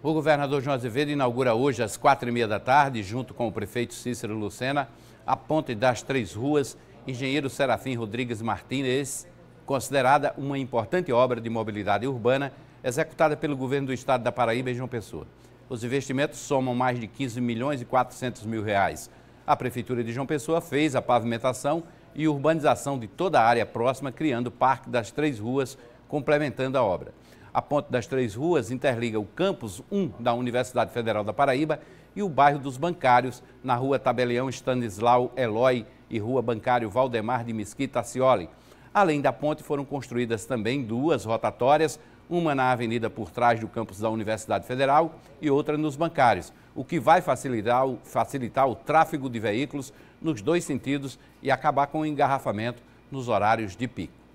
O governador João Azevedo inaugura hoje, às quatro e meia da tarde, junto com o prefeito Cícero Lucena, a ponte das Três Ruas, Engenheiro Serafim Rodrigues Martínez, considerada uma importante obra de mobilidade urbana executada pelo governo do estado da Paraíba e João Pessoa. Os investimentos somam mais de 15 milhões e 400 mil reais. A Prefeitura de João Pessoa fez a pavimentação e urbanização de toda a área próxima, criando o Parque das Três Ruas, complementando a obra. A Ponte das Três Ruas interliga o Campus 1 da Universidade Federal da Paraíba e o bairro dos Bancários, na Rua Tabelião Stanislau Eloy e Rua Bancário Valdemar de Mesquita Cioli. Além da ponte, foram construídas também duas rotatórias, uma na avenida por trás do campus da Universidade Federal e outra nos bancários, o que vai facilitar, facilitar o tráfego de veículos nos dois sentidos e acabar com o engarrafamento nos horários de pico.